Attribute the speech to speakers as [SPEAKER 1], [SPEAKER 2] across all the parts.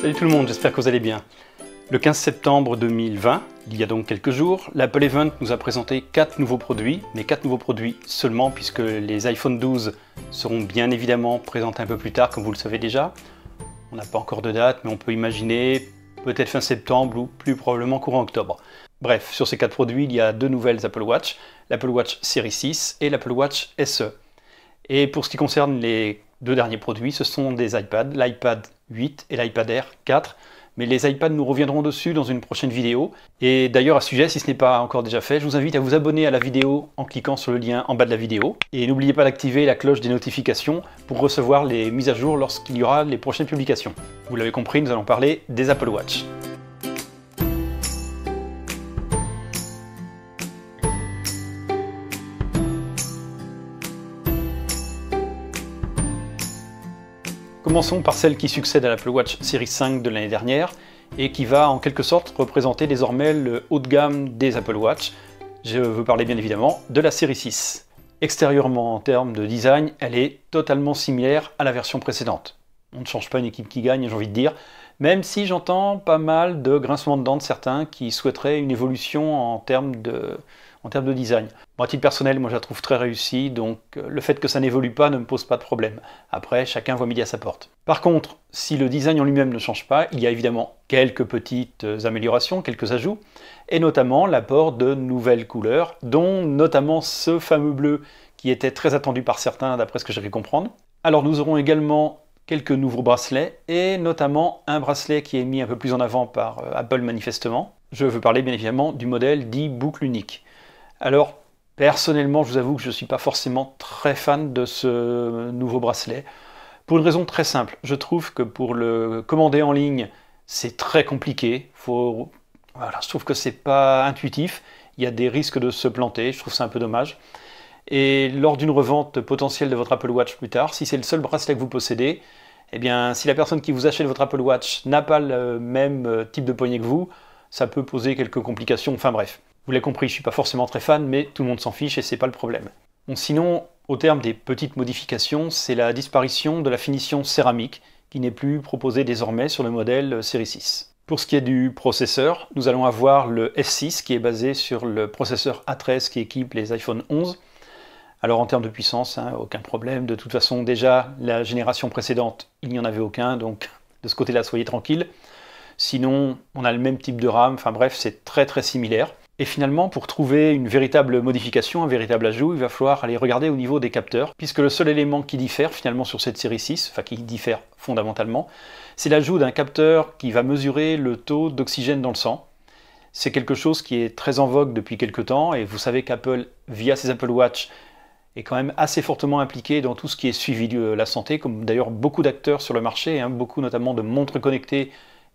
[SPEAKER 1] Salut tout le monde, j'espère que vous allez bien. Le 15 septembre 2020, il y a donc quelques jours, l'Apple Event nous a présenté 4 nouveaux produits, mais 4 nouveaux produits seulement puisque les iPhone 12 seront bien évidemment présentés un peu plus tard comme vous le savez déjà. On n'a pas encore de date, mais on peut imaginer peut-être fin septembre ou plus probablement courant octobre. Bref, sur ces 4 produits, il y a deux nouvelles Apple Watch, l'Apple Watch Series 6 et l'Apple Watch SE. Et pour ce qui concerne les deux derniers produits, ce sont des iPads, l'iPad 8 et l'iPad Air 4. Mais les iPads, nous reviendront dessus dans une prochaine vidéo. Et d'ailleurs, à ce sujet, si ce n'est pas encore déjà fait, je vous invite à vous abonner à la vidéo en cliquant sur le lien en bas de la vidéo. Et n'oubliez pas d'activer la cloche des notifications pour recevoir les mises à jour lorsqu'il y aura les prochaines publications. Vous l'avez compris, nous allons parler des Apple Watch. Commençons par celle qui succède à l'Apple Watch Series 5 de l'année dernière et qui va en quelque sorte représenter désormais le haut de gamme des Apple Watch. Je veux parler bien évidemment de la série 6. Extérieurement en termes de design, elle est totalement similaire à la version précédente. On ne change pas une équipe qui gagne, j'ai envie de dire, même si j'entends pas mal de grincements de dents de certains qui souhaiteraient une évolution en termes de, en termes de design. Moi, à titre personnel, moi, je la trouve très réussie, donc euh, le fait que ça n'évolue pas ne me pose pas de problème. Après, chacun voit midi à sa porte. Par contre, si le design en lui-même ne change pas, il y a évidemment quelques petites euh, améliorations, quelques ajouts, et notamment l'apport de nouvelles couleurs, dont notamment ce fameux bleu qui était très attendu par certains, d'après ce que j'ai pu comprendre. Alors, nous aurons également quelques nouveaux bracelets, et notamment un bracelet qui est mis un peu plus en avant par euh, Apple manifestement. Je veux parler bien évidemment du modèle dit boucle unique. Alors, personnellement, je vous avoue que je ne suis pas forcément très fan de ce nouveau bracelet. Pour une raison très simple, je trouve que pour le commander en ligne, c'est très compliqué. je trouve que c'est pas intuitif. Il y a des risques de se planter. Je trouve ça un peu dommage. Et lors d'une revente potentielle de votre Apple Watch plus tard, si c'est le seul bracelet que vous possédez, eh bien, si la personne qui vous achète votre Apple Watch n'a pas le même euh, type de poignet que vous, ça peut poser quelques complications. Enfin bref. Vous l'avez compris, je suis pas forcément très fan, mais tout le monde s'en fiche et c'est pas le problème. sinon, au terme des petites modifications, c'est la disparition de la finition céramique qui n'est plus proposée désormais sur le modèle euh, série 6. Pour ce qui est du processeur, nous allons avoir le S6 qui est basé sur le processeur A13 qui équipe les iPhone 11. Alors en termes de puissance, hein, aucun problème. De toute façon, déjà, la génération précédente, il n'y en avait aucun, donc de ce côté-là, soyez tranquille. Sinon, on a le même type de RAM, enfin bref, c'est très très similaire. Et finalement, pour trouver une véritable modification, un véritable ajout, il va falloir aller regarder au niveau des capteurs, puisque le seul élément qui diffère finalement sur cette série 6, enfin qui diffère fondamentalement, c'est l'ajout d'un capteur qui va mesurer le taux d'oxygène dans le sang. C'est quelque chose qui est très en vogue depuis quelques temps, et vous savez qu'Apple, via ses Apple Watch, est quand même assez fortement impliqué dans tout ce qui est suivi de la santé, comme d'ailleurs beaucoup d'acteurs sur le marché, hein, beaucoup notamment de montres connectées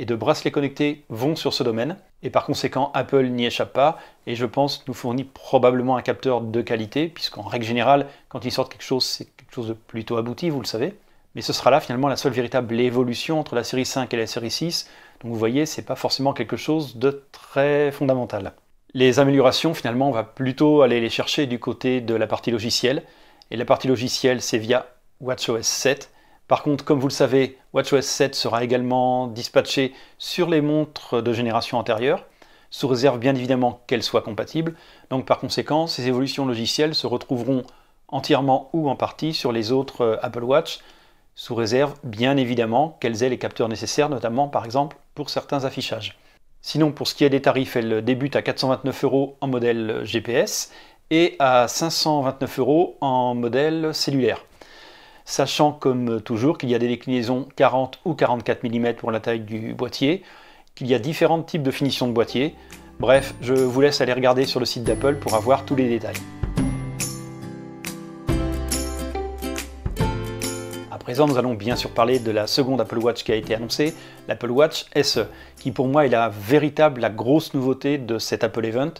[SPEAKER 1] et de bracelets connectés vont sur ce domaine. Et par conséquent, Apple n'y échappe pas et je pense nous fournit probablement un capteur de qualité, puisqu'en règle générale, quand ils sortent quelque chose, c'est quelque chose de plutôt abouti, vous le savez. Mais ce sera là finalement la seule véritable évolution entre la série 5 et la série 6. Donc vous voyez, c'est pas forcément quelque chose de très fondamental. Les améliorations, finalement, on va plutôt aller les chercher du côté de la partie logicielle. Et la partie logicielle, c'est via WatchOS 7 par contre, comme vous le savez, WatchOS 7 sera également dispatché sur les montres de génération antérieure, sous réserve bien évidemment qu'elles soient compatibles. Donc par conséquent, ces évolutions logicielles se retrouveront entièrement ou en partie sur les autres euh, Apple Watch, sous réserve bien évidemment qu'elles aient les capteurs nécessaires, notamment par exemple pour certains affichages. Sinon, pour ce qui est des tarifs, elles débutent à 429 euros en modèle euh, GPS et à 529 euros en modèle cellulaire sachant comme toujours qu'il y a des déclinaisons 40 ou 44 mm pour la taille du boîtier, qu'il y a différents types de finitions de boîtier. Bref, je vous laisse aller regarder sur le site d'Apple pour avoir tous les détails. À présent, nous allons bien sûr parler de la seconde Apple Watch qui a été annoncée, l'Apple Watch SE, qui pour moi est la véritable, la grosse nouveauté de cet Apple Event.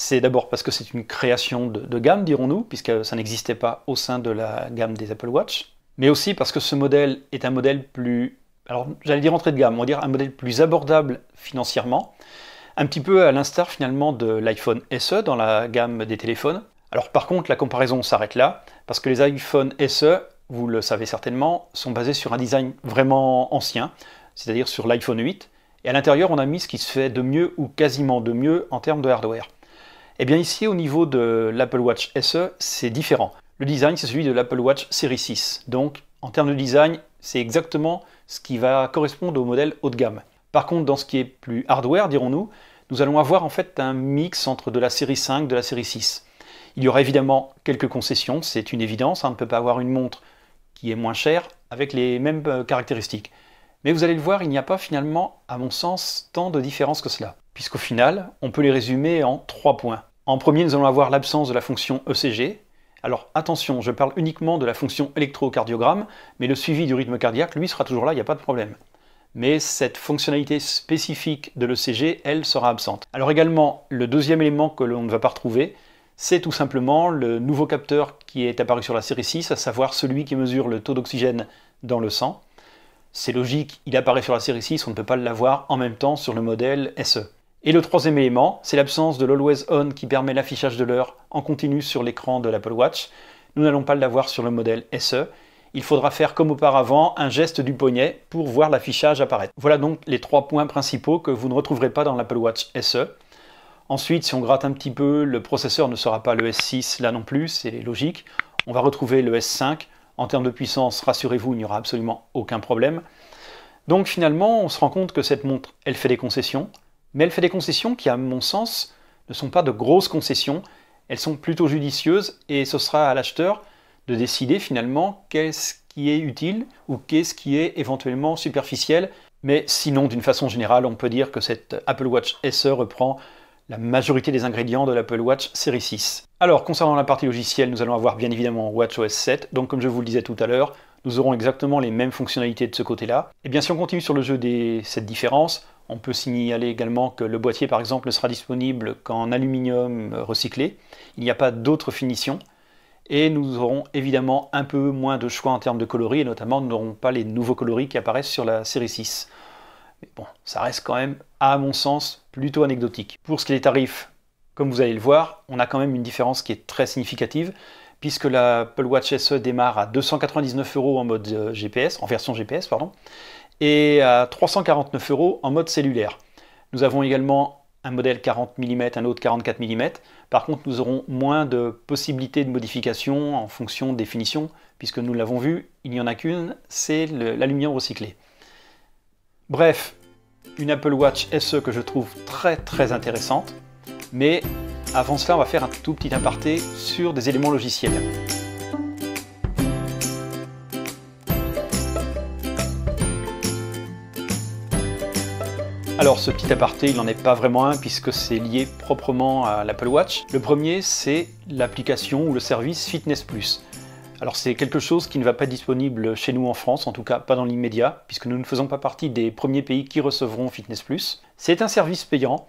[SPEAKER 1] C'est d'abord parce que c'est une création de, gamme, dirons-nous, puisque ça n'existait pas au sein de la gamme des Apple Watch, mais aussi parce que ce modèle est un modèle plus, alors j'allais dire entrée de gamme, on va dire un modèle plus abordable financièrement, un petit peu à l'instar finalement de l'iPhone SE dans la gamme des téléphones. Alors par contre, la comparaison s'arrête là, parce que les iPhone SE, vous le savez certainement, sont basés sur un design vraiment ancien, c'est-à-dire sur l'iPhone 8, et à l'intérieur, on a mis ce qui se fait de mieux ou quasiment de mieux en termes de hardware. Eh bien ici, au niveau de l'Apple Watch SE, c'est différent. Le design, c'est celui de l'Apple Watch Série 6. Donc, en termes de design, c'est exactement ce qui va correspondre au modèle haut de gamme. Par contre, dans ce qui est plus hardware, dirons-nous, nous allons avoir en fait un mix entre de la série 5 et de la série 6. Il y aura évidemment quelques concessions, c'est une évidence, hein, on ne peut pas avoir une montre qui est moins chère avec les mêmes euh, caractéristiques. Mais vous allez le voir, il n'y a pas finalement, à mon sens, tant de différence que cela puisqu'au final, on peut les résumer en trois points. En premier, nous allons avoir l'absence de la fonction ECG. Alors attention, je parle uniquement de la fonction électrocardiogramme, mais le suivi du rythme cardiaque, lui, sera toujours là, il n'y a pas de problème. Mais cette fonctionnalité spécifique de l'ECG, elle, sera absente. Alors également, le deuxième élément que l'on ne va pas retrouver, c'est tout simplement le nouveau capteur qui est apparu sur la série 6, à savoir celui qui mesure le taux d'oxygène dans le sang. C'est logique, il apparaît sur la série 6, on ne peut pas l'avoir en même temps sur le modèle SE. Et le troisième élément, c'est l'absence de l'always on qui permet l'affichage de l'heure en continu sur l'écran de l'Apple Watch. Nous n'allons pas l'avoir sur le modèle SE. Il faudra faire comme auparavant un geste du poignet pour voir l'affichage apparaître. Voilà donc les trois points principaux que vous ne retrouverez pas dans l'Apple Watch SE. Ensuite, si on gratte un petit peu, le processeur ne sera pas le S6 là non plus, c'est logique. On va retrouver le S5. En termes de puissance, rassurez-vous, il n'y aura absolument aucun problème. Donc finalement, on se rend compte que cette montre, elle fait des concessions. Mais elle fait des concessions qui, à mon sens, ne sont pas de grosses concessions, elles sont plutôt judicieuses et ce sera à l'acheteur de décider finalement qu'est-ce qui est utile ou qu'est-ce qui est éventuellement superficiel. Mais sinon, d'une façon générale, on peut dire que cette Apple Watch SE reprend la majorité des ingrédients de l'Apple Watch Series 6. Alors, concernant la partie logicielle, nous allons avoir bien évidemment WatchOS 7. Donc, comme je vous le disais tout à l'heure, nous aurons exactement les mêmes fonctionnalités de ce côté-là. Et bien, si on continue sur le jeu des cette différence, on peut signaler également que le boîtier, par exemple, ne sera disponible qu'en aluminium recyclé. Il n'y a pas d'autres finitions. Et nous aurons évidemment un peu moins de choix en termes de coloris, et notamment nous n'aurons pas les nouveaux coloris qui apparaissent sur la série 6. Mais bon, ça reste quand même, à mon sens, plutôt anecdotique. Pour ce qui est des tarifs, comme vous allez le voir, on a quand même une différence qui est très significative, puisque l'Apple Watch SE démarre à 299 euros en mode euh, GPS, en version GPS, pardon, et à 349 euros en mode cellulaire. Nous avons également un modèle 40 mm, un autre 44 mm. Par contre, nous aurons moins de possibilités de modification en fonction des finitions, puisque nous l'avons vu, il n'y en a qu'une, c'est l'aluminium recyclé. Bref, une Apple Watch SE que je trouve très très intéressante, mais avant cela, on va faire un tout petit aparté sur des éléments logiciels. Alors ce petit aparté, il n'en est pas vraiment un puisque c'est lié proprement à l'Apple Watch. Le premier, c'est l'application ou le service Fitness Plus. Alors c'est quelque chose qui ne va pas être disponible chez nous en France, en tout cas pas dans l'immédiat, puisque nous ne faisons pas partie des premiers pays qui recevront Fitness Plus. C'est un service payant,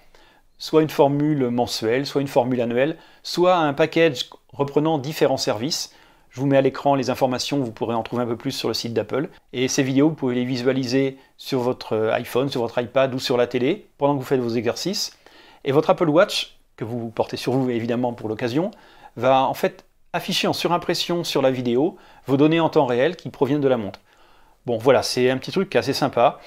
[SPEAKER 1] soit une formule mensuelle, soit une formule annuelle, soit un package reprenant différents services. Je vous mets à l'écran les informations, vous pourrez en trouver un peu plus sur le site d'Apple. Et ces vidéos, vous pouvez les visualiser sur votre euh, iPhone, sur votre iPad ou sur la télé pendant que vous faites vos exercices. Et votre Apple Watch, que vous portez sur vous évidemment pour l'occasion, va en fait afficher en surimpression sur la vidéo vos données en temps réel qui proviennent de la montre. Bon voilà, c'est un petit truc assez sympa.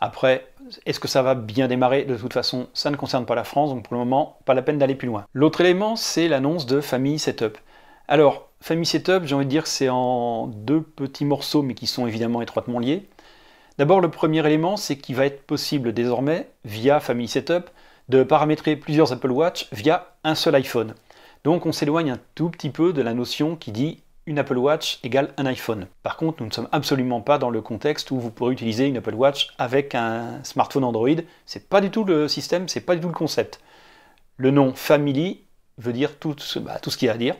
[SPEAKER 1] Après, est-ce que ça va bien démarrer De toute façon, ça ne concerne pas la France, donc pour le moment, pas la peine d'aller plus loin. L'autre élément, c'est l'annonce de Family Setup. Alors, Family Setup, j'ai envie de dire, c'est en deux petits morceaux, mais qui sont évidemment étroitement liés. D'abord, le premier élément, c'est qu'il va être possible désormais, via Family Setup, de paramétrer plusieurs Apple Watch via un seul iPhone. Donc on s'éloigne un tout petit peu de la notion qui dit une Apple Watch égale un iPhone. Par contre, nous ne sommes absolument pas dans le contexte où vous pourrez utiliser une Apple Watch avec un smartphone Android. C'est pas du tout le système, c'est pas du tout le concept. Le nom Family veut dire tout ce, bah, tout ce qu'il y a à dire.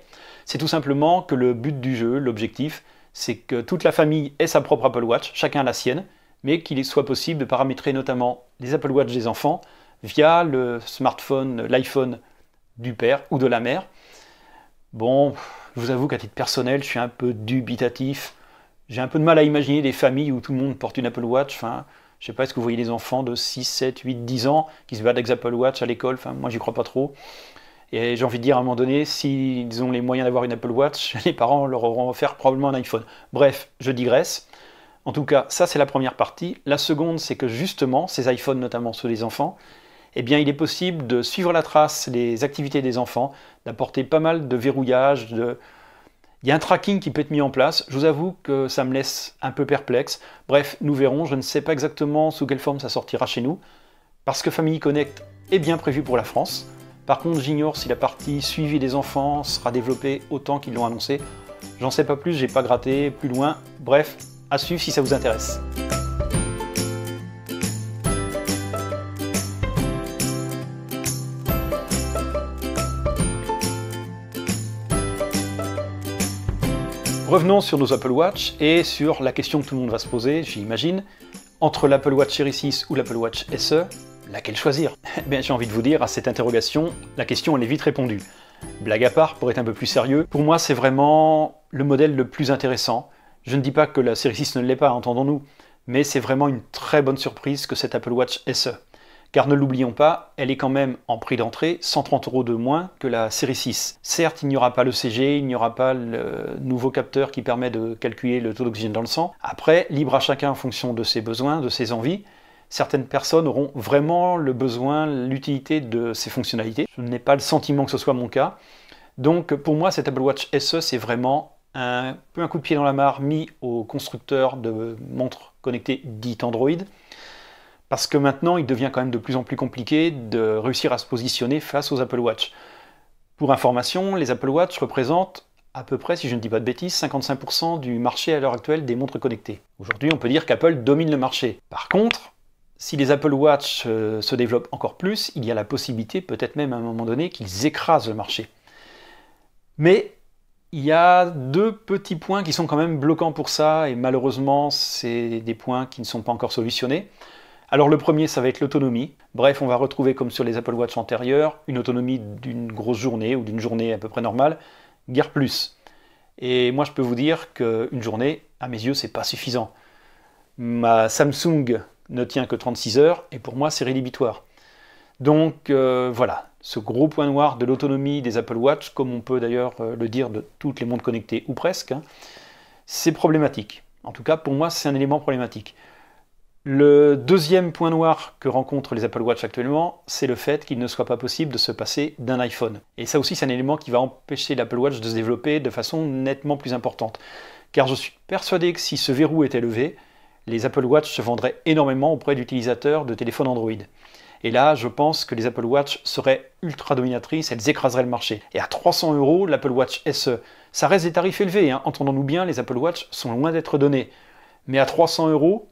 [SPEAKER 1] C'est tout simplement que le but du jeu, l'objectif, c'est que toute la famille ait sa propre Apple Watch, chacun la sienne, mais qu'il soit possible de paramétrer notamment les Apple Watch des enfants via le smartphone, l'iPhone du père ou de la mère. Bon, je vous avoue qu'à titre personnel, je suis un peu dubitatif. J'ai un peu de mal à imaginer des familles où tout le monde porte une Apple Watch. Enfin, je sais pas, est-ce que vous voyez des enfants de 6, 7, 8, 10 ans qui se battent avec Apple Watch à l'école Enfin, moi, j'y crois pas trop. Et j'ai envie de dire à un moment donné, s'ils ont les moyens d'avoir une Apple Watch, les parents leur auront offert probablement un iPhone. Bref, je digresse. En tout cas, ça c'est la première partie. La seconde, c'est que justement, ces iPhones, notamment ceux des enfants, eh bien, il est possible de suivre la trace des activités des enfants, d'apporter pas mal de verrouillage, de... Il y a un tracking qui peut être mis en place. Je vous avoue que ça me laisse un peu perplexe. Bref, nous verrons. Je ne sais pas exactement sous quelle forme ça sortira chez nous. Parce que Family Connect est bien prévu pour la France. Par contre, j'ignore si la partie suivi des enfants sera développée autant qu'ils l'ont annoncé. J'en sais pas plus, j'ai pas gratté plus loin. Bref, à suivre si ça vous intéresse. Revenons sur nos Apple Watch et sur la question que tout le monde va se poser, j'imagine. Entre l'Apple Watch Series 6 ou l'Apple Watch SE, laquelle choisir eh Bien, j'ai envie de vous dire, à cette interrogation, la question elle est vite répondue. Blague à part, pour être un peu plus sérieux, pour moi c'est vraiment le modèle le plus intéressant. Je ne dis pas que la série 6 ne l'est pas, entendons-nous, mais c'est vraiment une très bonne surprise que cette Apple Watch SE. Car ne l'oublions pas, elle est quand même en prix d'entrée 130 euros de moins que la série 6. Certes, il n'y aura pas le CG, il n'y aura pas le nouveau capteur qui permet de calculer le taux d'oxygène dans le sang. Après, libre à chacun en fonction de ses besoins, de ses envies certaines personnes auront vraiment le besoin, l'utilité de ces fonctionnalités. Je n'ai pas le sentiment que ce soit mon cas. Donc pour moi, cette Apple Watch SE, c'est vraiment un peu un coup de pied dans la mare mis aux constructeurs de montres connectées dites Android. Parce que maintenant, il devient quand même de plus en plus compliqué de réussir à se positionner face aux Apple Watch. Pour information, les Apple Watch représentent à peu près, si je ne dis pas de bêtises, 55% du marché à l'heure actuelle des montres connectées. Aujourd'hui, on peut dire qu'Apple domine le marché. Par contre, si les Apple Watch euh, se développent encore plus, il y a la possibilité, peut-être même à un moment donné, qu'ils écrasent le marché. Mais il y a deux petits points qui sont quand même bloquants pour ça, et malheureusement, c'est des points qui ne sont pas encore solutionnés. Alors le premier, ça va être l'autonomie. Bref, on va retrouver comme sur les Apple Watch antérieurs, une autonomie d'une grosse journée ou d'une journée à peu près normale, guère plus. Et moi, je peux vous dire qu'une journée, à mes yeux, c'est pas suffisant. Ma Samsung ne tient que 36 heures, et pour moi c'est rédhibitoire. Donc euh, voilà, ce gros point noir de l'autonomie des Apple Watch, comme on peut d'ailleurs euh, le dire de toutes les montres connectées ou presque, hein, c'est problématique. En tout cas, pour moi, c'est un élément problématique. Le deuxième point noir que rencontrent les Apple Watch actuellement, c'est le fait qu'il ne soit pas possible de se passer d'un iPhone. Et ça aussi, c'est un élément qui va empêcher l'Apple Watch de se développer de façon nettement plus importante. Car je suis persuadé que si ce verrou était levé, les Apple Watch se vendraient énormément auprès d'utilisateurs de téléphones Android. Et là, je pense que les Apple Watch seraient ultra dominatrices, elles écraseraient le marché. Et à 300 euros, l'Apple Watch SE, ça reste des tarifs élevés, hein. entendons-nous bien, les Apple Watch sont loin d'être donnés. Mais à 300 euros,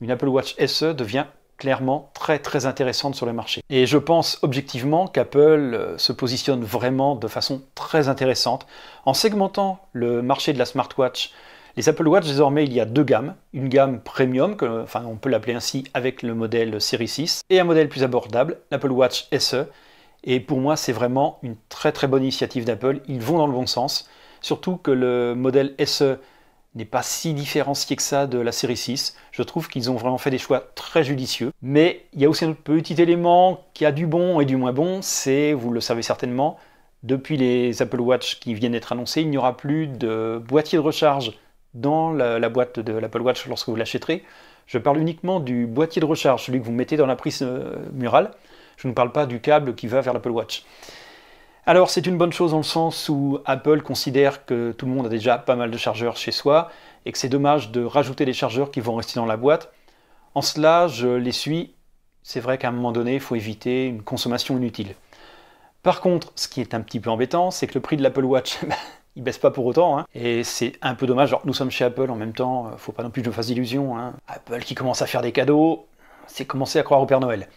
[SPEAKER 1] une Apple Watch SE devient clairement très très intéressante sur le marché. Et je pense objectivement qu'Apple euh, se positionne vraiment de façon très intéressante en segmentant le marché de la smartwatch les Apple Watch, désormais, il y a deux gammes. Une gamme premium, enfin on peut l'appeler ainsi avec le modèle série 6, et un modèle plus abordable, l'Apple Watch SE. Et pour moi, c'est vraiment une très très bonne initiative d'Apple. Ils vont dans le bon sens. Surtout que le modèle SE n'est pas si différencié que ça de la série 6. Je trouve qu'ils ont vraiment fait des choix très judicieux. Mais il y a aussi un petit élément qui a du bon et du moins bon, c'est, vous le savez certainement, depuis les Apple Watch qui viennent d'être annoncés, il n'y aura plus de boîtier de recharge dans la, boîte de l'Apple Watch lorsque vous l'achèterez. Je parle uniquement du boîtier de recharge, celui que vous mettez dans la prise euh, murale. Je ne parle pas du câble qui va vers l'Apple Watch. Alors c'est une bonne chose dans le sens où Apple considère que tout le monde a déjà pas mal de chargeurs chez soi et que c'est dommage de rajouter des chargeurs qui vont rester dans la boîte. En cela, je les suis. C'est vrai qu'à un moment donné, il faut éviter une consommation inutile. Par contre, ce qui est un petit peu embêtant, c'est que le prix de l'Apple Watch, bah, il baisse pas pour autant. Hein. Et c'est un peu dommage. Alors, nous sommes chez Apple en même temps, euh, faut pas non plus que je me fasse illusion. Hein. Apple qui commence à faire des cadeaux, c'est commencer à croire au Père Noël.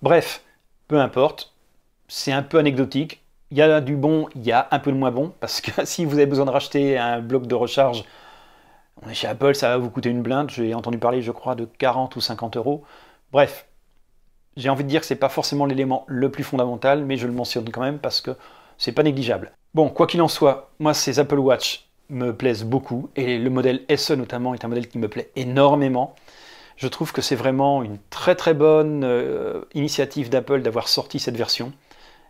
[SPEAKER 1] Bref, peu importe, c'est un peu anecdotique. Il y a du bon, il y a un peu de moins bon, parce que si vous avez besoin de racheter un bloc de recharge, on est chez Apple, ça va vous coûter une blinde. J'ai entendu parler, je crois, de 40 ou 50 euros. Bref, j'ai envie de dire que c'est pas forcément l'élément le plus fondamental, mais je le mentionne quand même parce que c'est pas négligeable. Bon, quoi qu'il en soit, moi ces Apple Watch me plaisent beaucoup et le modèle SE notamment est un modèle qui me plaît énormément. Je trouve que c'est vraiment une très très bonne euh, initiative d'Apple d'avoir sorti cette version.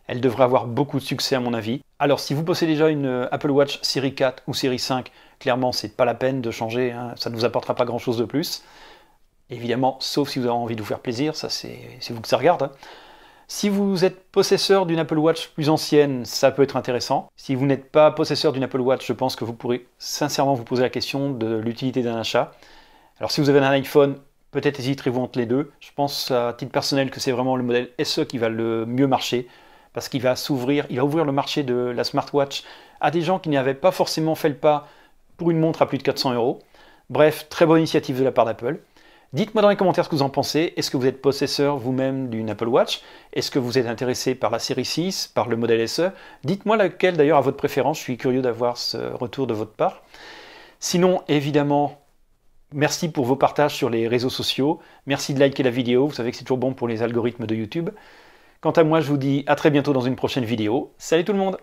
[SPEAKER 1] Elle devrait avoir beaucoup de succès à mon avis. Alors si vous possédez déjà une euh, Apple Watch série 4 ou série 5, clairement c'est pas la peine de changer, hein. ça ne vous apportera pas grand chose de plus. Évidemment, sauf si vous avez envie de vous faire plaisir, ça c'est vous que ça regarde. Hein. Si vous êtes possesseur d'une Apple Watch plus ancienne, ça peut être intéressant. Si vous n'êtes pas possesseur d'une Apple Watch, je pense que vous pourrez sincèrement vous poser la question de l'utilité d'un achat. Alors si vous avez un iPhone, peut-être hésiterez-vous entre les deux. Je pense à titre personnel que c'est vraiment le modèle SE qui va le mieux marcher parce qu'il va s'ouvrir, il va ouvrir le marché de la smartwatch à des gens qui n'avaient pas forcément fait le pas pour une montre à plus de 400 euros. Bref, très bonne initiative de la part d'Apple. Dites-moi dans les commentaires ce que vous en pensez. Est-ce que vous êtes possesseur vous-même d'une Apple Watch Est-ce que vous êtes intéressé par la série 6, par le modèle SE Dites-moi laquelle d'ailleurs à votre préférence. Je suis curieux d'avoir ce retour de votre part. Sinon, évidemment, merci pour vos partages sur les réseaux sociaux. Merci de liker la vidéo. Vous savez que c'est toujours bon pour les algorithmes de YouTube. Quant à moi, je vous dis à très bientôt dans une prochaine vidéo. Salut tout le monde